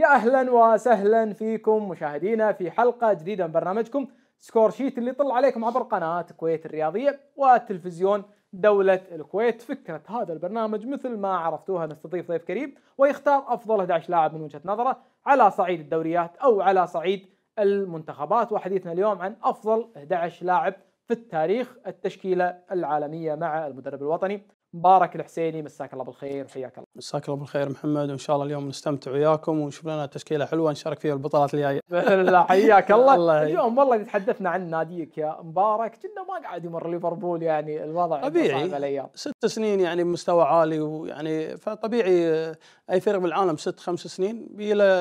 يا اهلا وسهلا فيكم مشاهدينا في حلقه جديده من برنامجكم سكور شيت اللي يطل عليكم عبر قناه الكويت الرياضيه والتلفزيون دولة الكويت فكرة هذا البرنامج مثل ما عرفتوها نستضيف ضيف كريم ويختار أفضل 11 لاعب من وجهة نظره على صعيد الدوريات أو على صعيد المنتخبات وحديثنا اليوم عن أفضل 11 لاعب في التاريخ التشكيله العالميه مع المدرب الوطني مبارك الحسيني مساك الله بالخير حياك الله. مساك الله بالخير محمد وان شاء الله اليوم نستمتع وياكم ونشوف لنا تشكيله حلوه نشارك فيها البطولات الجايه باذن الله حياك الله. الله اليوم والله تحدثنا عن ناديك يا مبارك كنا ما قاعد يمر ليفربول يعني الوضع طبيعي صعب الايام. ست سنين يعني بمستوى عالي ويعني فطبيعي آه، اي فريق بالعالم ست خمس سنين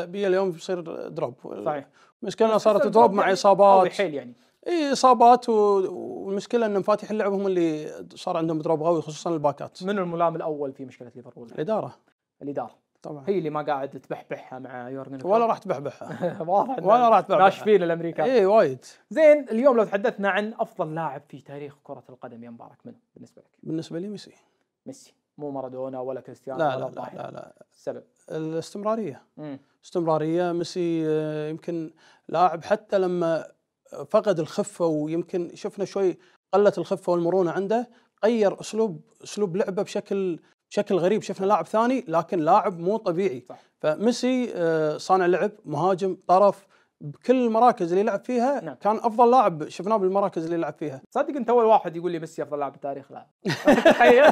بي اليوم بيصير دروب. صحيح. مشكلة صارت دروب مع يعني اصابات. حيل يعني. اي اصابات والمشكله ان مفاتيح اللعب هم اللي صار عندهم دروب قوي خصوصا الباكات. من الملام الاول في مشكله ليفربول؟ الاداره. الاداره. طبعا هي اللي ما قاعد تبحبحها مع يورجن ولا راح تبحبحها واضح ولا راح تبحبحها ناشفين الامريكان اي وايد زين اليوم لو تحدثنا عن افضل لاعب في تاريخ كره القدم يا مبارك من بالنسبه لك؟ بالنسبه لي ميسي ميسي مو مارادونا ولا كريستيانو لا ولا لا, لا لا لا السبب الاستمراريه استمراريه ميسي آه، يمكن لاعب حتى لما فقد الخفه ويمكن شفنا شوي قلت الخفه والمرونه عنده غير اسلوب اسلوب لعبه بشكل بشكل غريب شفنا لاعب ثاني لكن لاعب مو طبيعي صح. فميسي آه، صانع لعب مهاجم طرف بكل المراكز اللي لعب فيها نعم. كان افضل لاعب شفناه بالمراكز اللي لعب فيها صدق انت اول واحد يقول لي ميسي افضل لاعب بالتاريخ لا تخيل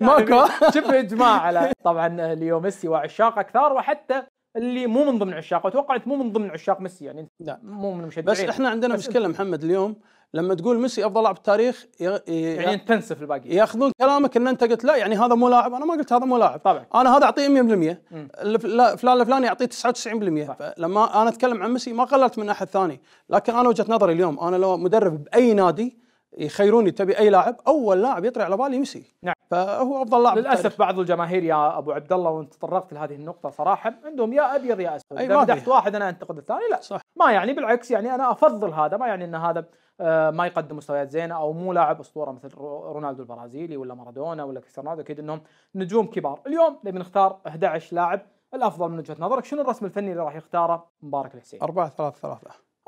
ماكو شوف اجماع على طبعا آه، ليو ميسي وعشاق اكثر وحتى اللي مو من ضمن عشاقه اتوقع انت مو من ضمن عشاق ميسي يعني لا مو من مشجعين بس احنا عندنا بس مشكله محمد اليوم لما تقول ميسي افضل لاعب بالتاريخ يعني انت تنسف الباقي ياخذون كلامك ان انت قلت لا يعني هذا مو لاعب انا ما قلت هذا مو لاعب طبعا انا هذا اعطيه 100% فلان الفلاني اعطيه 99% فلما انا اتكلم عن ميسي ما قللت من احد ثاني لكن انا وجهه نظري اليوم انا لو مدرب باي نادي يخيروني تبي اي لاعب اول لاعب يطري على بالي ميسي نعم فهو افضل لاعب للاسف بتاريخ. بعض الجماهير يا ابو عبد الله وانت تطرقت لهذه النقطه صراحه عندهم يا ابيض يا اسود اذا مدحت واحد انا انتقد الثاني لا صح. ما يعني بالعكس يعني انا افضل هذا ما يعني ان هذا آه، ما يقدم مستويات زينه او مو لاعب اسطوره مثل رونالدو البرازيلي ولا مارادونا ولا كريستيانو اكيد انهم نجوم كبار اليوم نبي نختار 11 لاعب الافضل من وجهه نظرك شنو الرسم الفني اللي راح يختاره مبارك الحسين 4 3 3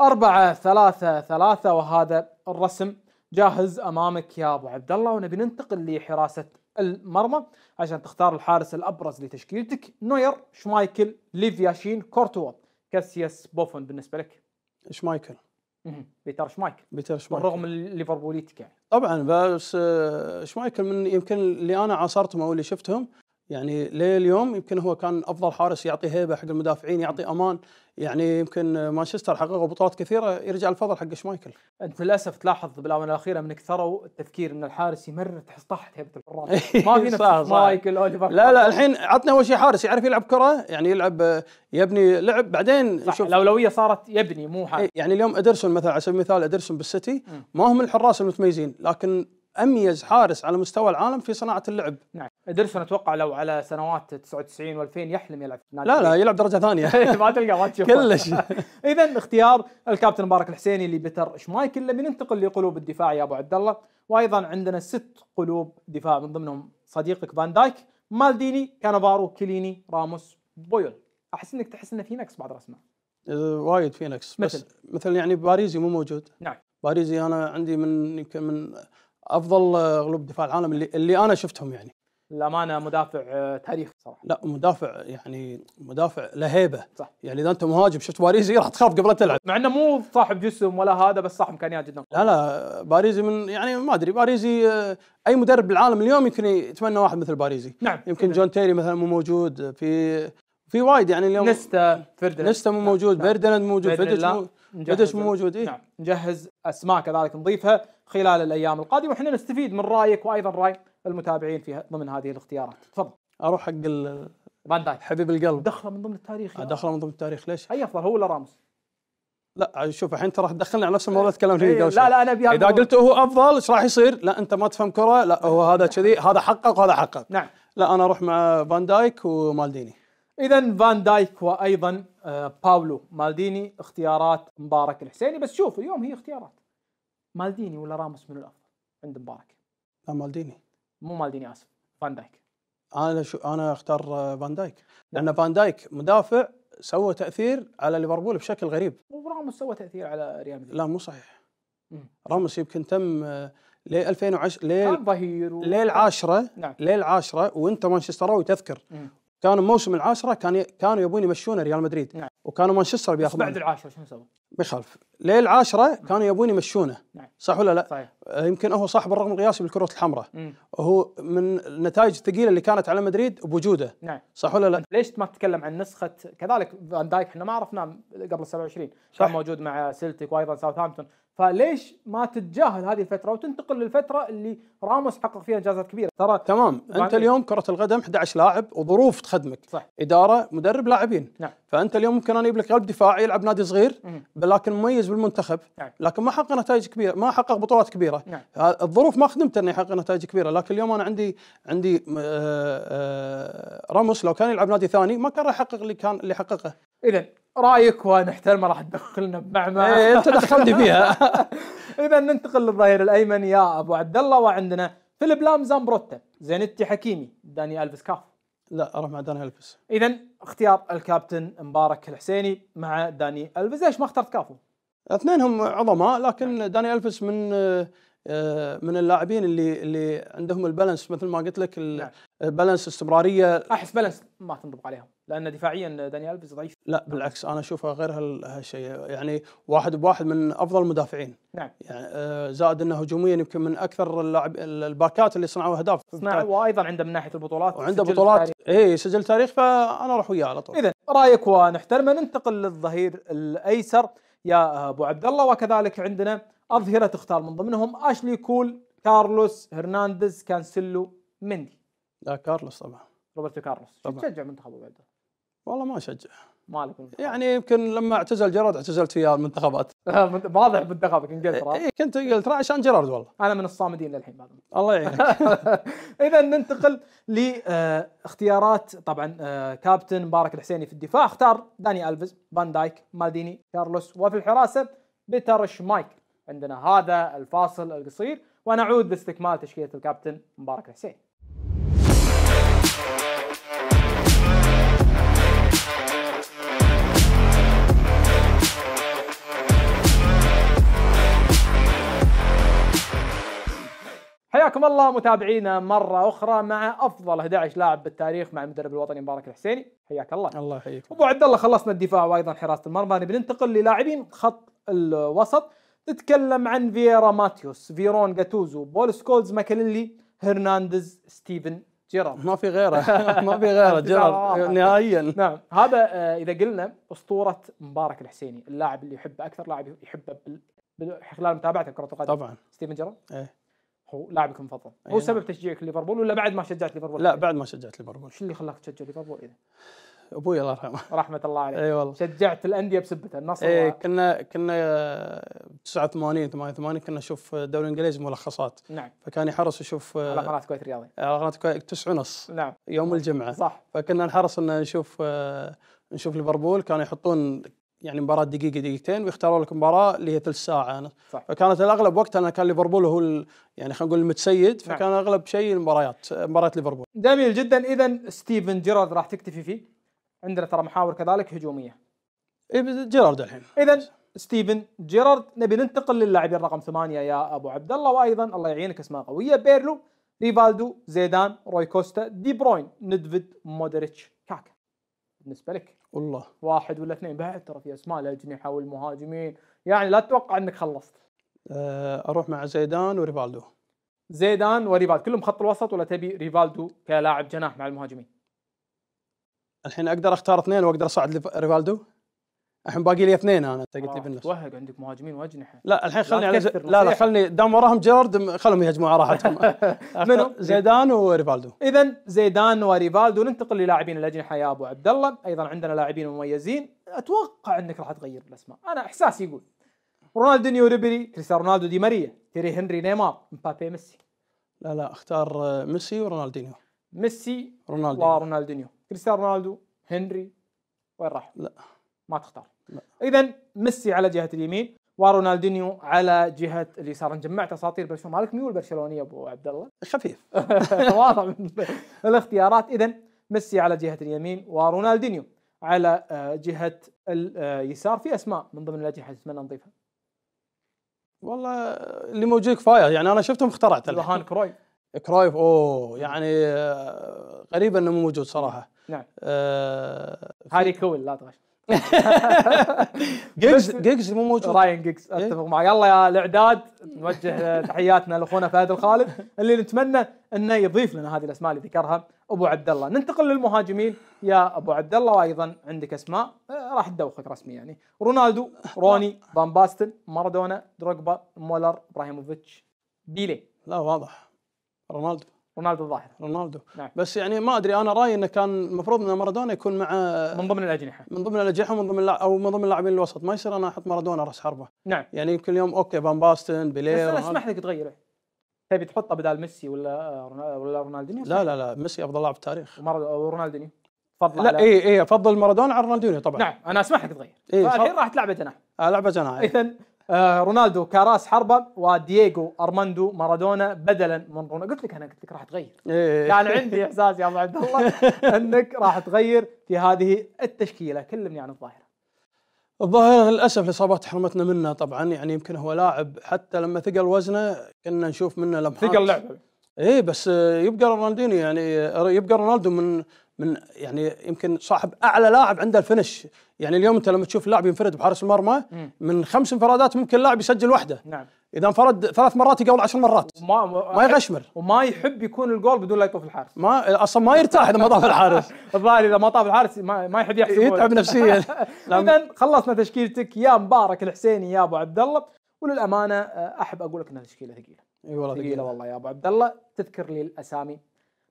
4 3 3 وهذا الرسم جاهز امامك يا ابو عبد الله ونبي ننتقل لحراسه المرمى عشان تختار الحارس الابرز لتشكيلتك نوير شمايكل ليفياشين كورتوا كاسياس بوفون بالنسبه لك شمايكل بيتر شمايكل بيتر شمايكل بالرغم من ليفربوليتك يعني طبعا بس آه، شمايكل من يمكن اللي انا عاصرتهم او اللي شفتهم يعني ليه اليوم يمكن هو كان افضل حارس يعطي هيبه حق المدافعين يعطي امان يعني يمكن مانشستر حققوا بطولات كثيره يرجع الفضل حق شمايكل انت للاسف تلاحظ بالاونه الاخيره من كثروا التفكير ان الحارس يمرر تحس هيبه الحراس ما في نفس مايكل اوليفر لا لا الحين عطنا اول شيء حارس يعرف يلعب كره يعني يلعب آه، يبني لعب بعدين صح الاولويه صارت يبني مو حارس إيه، يعني اليوم ادرسون مثلا على سبيل المثال ادرسون بالسيتي ما هم الحراس المتميزين لكن اميز حارس على مستوى العالم في صناعه اللعب نعم ادرسون اتوقع لو على سنوات 99 و2000 يحلم يلعب في نادي لا لا يلعب درجه ثانيه إيه، ما تلقى ما تشوف كلش اذا اختيار الكابتن مبارك الحسيني اللي بتر شمايكل لما ننتقل لقلوب الدفاع يا ابو عبد الله وايضا عندنا ست قلوب دفاع من ضمنهم صديقك فان دايك مالديني كانافارو كليني راموس بويل احس انك تحس انه في نقص بعض الاسماء وايد في نقص بس مثل يعني باريزي مو موجود نعم باريزي انا عندي من يمكن من افضل قلوب دفاع العالم اللي, اللي انا شفتهم يعني للامانه مدافع آه، تاريخ صراحه لا مدافع يعني مدافع له هيبه صح يعني اذا انت مهاجم شفت باريزي راح تخاف قبل تلعب مع انه مو صاحب جسم ولا هذا بس صاحب امكانيات جدا لا لا باريزي من يعني ما ادري باريزي آه، اي مدرب بالعالم اليوم يمكن يتمنى واحد مثل باريزي نعم يمكن جون تيري مثلا مو موجود في في وايد يعني اليوم نستا فيردناند نستا مو موجود نعم. فيردناند مو موجود فيديتش مو مو موجود اي نعم نجهز اسماء كذلك نضيفها خلال الايام القادمه واحنا نستفيد من رايك وايضا راي المتابعين في ضمن هذه الاختيارات تفضل اروح حق فان دايك حبيب القلب دخله من ضمن التاريخ آه، دخله من ضمن التاريخ ليش؟ اي افضل هو ولا راموس؟ لا شوف الحين انت راح تدخلني على نفس إيه، الموضوع تكلمت فيه إيه، قبل لا لا انا ابي اذا قلت هو افضل ايش راح يصير؟ لا انت ما تفهم كره لا هو هذا نعم. كذي هذا حقق وهذا حقق نعم لا انا اروح مع فان دايك ومالديني اذا فان دايك وايضا آه، باولو مالديني اختيارات مبارك الحسيني بس شوف اليوم هي اختيارات مالديني ولا راموس من الافضل عند مبارك؟ لا مالديني مو مالديني اسف فان دايك انا شو انا اختار فان دايك لان فان دايك مدافع سوى تاثير على ليفربول بشكل غريب وراموس سوى تاثير على ريال مدريد لا مو صحيح راموس يمكن تم ل 2010 ليه كان ظهير و... ليل العاشره نعم. ليل العاشره وانت مانشستراوي تذكر كانوا موسم العاشره كان ي... كانوا يبون يمشون ريال مدريد نعم. وكانوا مانشستر بياخذون بعد العاشره شنو سووا؟ يخالف ليل العاشرة كانوا يبون يمشونه نعم. صح ولا لا؟ صحيح. آه، يمكن هو صاحب الرقم القياسي بالكروت الحمراء هو من النتائج الثقيله اللي كانت على مدريد بوجوده نعم صح ولا لا؟ ليش ما تتكلم عن نسخه كذلك فان دايك احنا ما عرفناه قبل 27 صح. كان موجود مع سيلتيك وايضا ساوثهامبتون فليش ما تتجاهل هذه الفتره وتنتقل للفتره اللي راموس حقق فيها انجازات كبيره ترى تمام انت اليوم كره القدم 11 لاعب وظروف تخدمك صح اداره مدرب لاعبين نعم فانت اليوم ممكن انا اجيب لك قلب دفاعي يلعب نادي صغير لكن مميز بالمنتخب نعم. لكن ما حقق نتائج كبيره ما حقق بطولات كبيره نعم. الظروف ما خدمته انه يحقق نتائج كبيره لكن اليوم انا عندي عندي آه، آه، راموس لو كان يلعب نادي ثاني ما كان راح يحقق اللي كان اللي حققه اذا رايك ونحترمه راح تدخلنا لنا ايه انت دخلتني فيها اذا ننتقل للظهير الايمن يا ابو عبد الله وعندنا فيليب لام زامبروتا زينتي حكيمي داني الفيس كافو لا اروح مع داني الفيس اذا اختيار الكابتن مبارك الحسيني مع داني الفيس ليش ما اخترت كافو؟ اثنينهم عظماء لكن داني الفيس من آه، من اللاعبين اللي اللي عندهم البالانس مثل ما قلت لك نعم. بالانس آه، استمراريه احس بالانس ما تنطبق عليهم لان دفاعيا دانيال الفيز ضعيف لا بالعكس انا اشوفه غير هالشيء يعني واحد بواحد من افضل المدافعين نعم يعني آه، زائد انه هجوميا يمكن من اكثر اللاعب الباكات اللي صنعوا اهداف صنعوا وايضا عنده من ناحيه البطولات وعنده بطولات اي سجل تاريخ فانا اروح وياه على طول اذا رايك ونحترمه ننتقل للظهير الايسر يا ابو عبد الله وكذلك عندنا اظهره تختار من ضمنهم اشلي كول كارلوس هرنانديز كانسيلو مندي لا كارلوس طبعا روبرتو كارلوس طبعا تشجع منتخبه بعده؟ والله ما اشجع مالك منتخب. يعني يمكن لما اعتزل جيرارد اعتزلت في المنتخبات آه، واضح منتخبك انجلترا اي إيه، كنت انجلترا عشان جيرارد والله انا من الصامدين للحين بعد الله يعينك اذا ننتقل لاختيارات آه، طبعا آه، كابتن مبارك الحسيني في الدفاع اختار داني الفز فان دايك مالديني كارلوس وفي الحراسه بيتر شمايك عندنا هذا الفاصل القصير ونعود لاستكمال تشكيله الكابتن مبارك الحسيني حياكم الله متابعينا مرة أخرى مع أفضل 11 لاعب بالتاريخ مع المدرب الوطني مبارك الحسيني حياك الله الله يحييك أبو عبد الله خلصنا الدفاع وأيضا حراسة المرمى نبي ننتقل للاعبين خط الوسط نتكلم عن فييرا ماتيوس فيرون جاتوزو بول سكولز ماكليلي هرنانديز ستيفن جيرارد ما في غيره ما في غيره جيرارد نهائيا نعم هذا آه، اذا قلنا اسطوره مبارك الحسيني اللاعب اللي يحبه اكثر لاعب يحبه خلال متابعته كره القدم طبعا ستيفن جيرارد ايه هو لاعبك المفضل أيه هو نعم. سبب تشجيعك ليفربول ولا بعد ما شجعت ليفربول لا بعد ما شجعت ليفربول شو اللي خلاك تشجع ليفربول اذا ابوي الله يرحمه رحمه الله عليه اي والله شجعت الانديه بسبته النصر اي كنا كنا 89 88 كنا نشوف الدوري الانجليزي ملخصات نعم فكان يحرص يشوف آه، على قناه الكويت الرياضي على قناه الكويت 9 ونص نعم يوم الجمعه صح فكنا نحرص ان نشوف آه، نشوف ليفربول كانوا يحطون يعني مباراه دقيقه دقيقتين ويختاروا لك مباراه اللي هي ثلث ساعه صح. فكانت الاغلب وقتها انا كان ليفربول هو يعني خلينا نقول المتسيد نعم. فكان نعم. اغلب شيء المباريات مباراة ليفربول جميل جدا اذا ستيفن جيرارد راح تكتفي فيه عندنا ترى محاور كذلك هجوميه إيه، جيرارد الحين اذا ستيفن جيرارد نبي ننتقل للاعبين رقم ثمانية يا ابو عبد الله وايضا الله يعينك اسماء قويه بيرلو ريفالدو زيدان روي كوستا دي بروين ندفيد مودريتش كاكا بالنسبه لك والله واحد ولا اثنين بعد ترى في اسماء الاجنحه والمهاجمين يعني لا تتوقع انك خلصت آه، اروح مع زيدان وريفالدو زيدان وريفالدو كلهم خط الوسط ولا تبي ريفالدو كلاعب جناح مع المهاجمين الحين اقدر اختار اثنين واقدر اصعد ريفالدو الحين باقي لي اثنين انا انت قلت لي بالنص توهق عندك مهاجمين واجنحه لا الحين خلني على ز... لا لا خلني دام وراهم جيرارد خلهم يهاجمون راحتهم منو؟ زيدان وريفالدو اذا زيدان وريفالدو ننتقل للاعبين الاجنحه يا ابو عبد الله ايضا عندنا لاعبين مميزين اتوقع انك راح تغير الاسماء انا احساسي يقول رونالدينيو ريبيري كريستيانو رونالدو دي ماريا تيري هنري نيمار مبابي ميسي لا لا اختار ميسي ورونالدينيو ميسي رونالدينيو ورونالدينيو كريستيانو رونالدو هنري وين راح؟ لا ما تختار اذا ميسي على جهه اليمين ورونالدينيو على جهه اليسار ان جمعت اساطير برشلونه مالك ميول برشلونيه ابو عبد الله خفيف واضح من الاختيارات اذا ميسي على جهه اليمين ورونالدينيو على آه، جهه اليسار في اسماء من ضمن الاجهزه اتمنى نضيفها والله اللي موجود كفايه يعني انا شفتهم اخترعت يوهان كروي كرويف اوه يعني آه، غريب انه مو موجود صراحه نعم آه هاري كول لا تغش جيجز جيجز مو موجود راين جيجز إيه؟ اتفق معك يلا يا الاعداد نوجه تحياتنا لاخونا فهد الخالد اللي نتمنى انه يضيف لنا هذه الاسماء اللي ذكرها ابو عبد الله ننتقل للمهاجمين يا ابو عبد الله وايضا عندك اسماء آه، راح تدوخك رسمي يعني رونالدو روني فان باستن مارادونا دروجبا مولر ابراهيموفيتش بيلي لا واضح رونالدو رونالدو الظاهر رونالدو نعم. بس يعني ما ادري انا رايي انه كان المفروض ان مارادونا يكون مع من ضمن الاجنحه من ضمن الاجنحه ومن ضمن او من ضمن اللاعبين الوسط ما يصير انا احط مارادونا راس حربه نعم يعني يمكن اليوم اوكي فان باستن بيليه بس انا اسمح لك تغيره تبي تحطه بدال ميسي ولا ولا رونالدينيو لا لا لا ميسي افضل لاعب بالتاريخ ورونالدينيو فضل لا اي اي إيه. افضل مارادونا على رونالدينيو طبعا نعم انا اسمح لك تغير إيه فالحين راح تلعبه جناح العبه آه، جناح إيه. اذا آه، رونالدو كراس حربه ودييغو ارماندو مارادونا بدلا من رونالدو قلت لك انا قلت لك راح تغير كان إيه، إيه. عندي احساس يا ابو عبد الله انك راح تغير في هذه التشكيله كلمني عن الظاهره الظاهرة للأسف الإصابات حرمتنا منه طبعا يعني يمكن هو لاعب حتى لما ثقل وزنه كنا نشوف منه لمحات ثقل لعبه ايه بس يبقى رونالدينيو يعني يبقى رونالدو من من يعني يمكن صاحب اعلى لاعب عنده الفنش يعني اليوم انت لما تشوف لاعب ينفرد بحارس المرمى من خمس انفرادات ممكن لاعب يسجل واحده نعم اذا انفرد ثلاث مرات يقول عشر مرات ما, ما يغشمر وما يحب يكون الجول بدون لا يطوف الحارس ما اصلا ما يرتاح اذا ما طاف الحارس الظاهر اذا ما طاف الحارس ما, ما يحب يحسب يتعب نفسيا اذا خلصنا تشكيلتك يا مبارك الحسيني يا ابو عبد الله وللامانه آه، احب اقول لك انها تشكيله ثقيله اي والله ثقيله والله يا ابو عبد الله تذكر لي الاسامي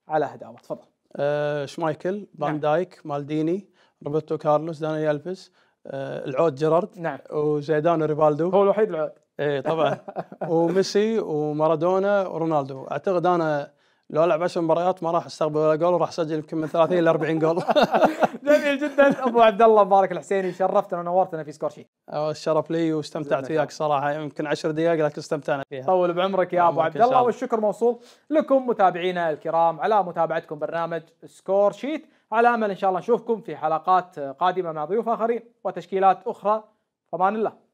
على هداوه تفضل آه، شمايكل فان نعم. دايك مالديني روبرتو كارلوس داني الفيس آه العود جيرارد نعم وزيدان ريفالدو هو الوحيد العود اي طبعا وميسي ومارادونا ورونالدو اعتقد انا لو لعب 10 مباريات ما راح استقبل ولا جول وراح اسجل يمكن من 30 ل 40 جول جميل جدا ابو عبد الله مبارك الحسيني شرفتنا ونورتنا في سكور شيت الشرف لي واستمتعت وياك صراحه يمكن 10 دقائق لكن استمتعنا فيها طول بعمرك يا آه، ابو عبد الله والشكر موصول لكم متابعينا الكرام على متابعتكم برنامج سكور شيت على امل ان شاء الله نشوفكم في حلقات قادمه مع ضيوف اخرين وتشكيلات اخرى فمان الله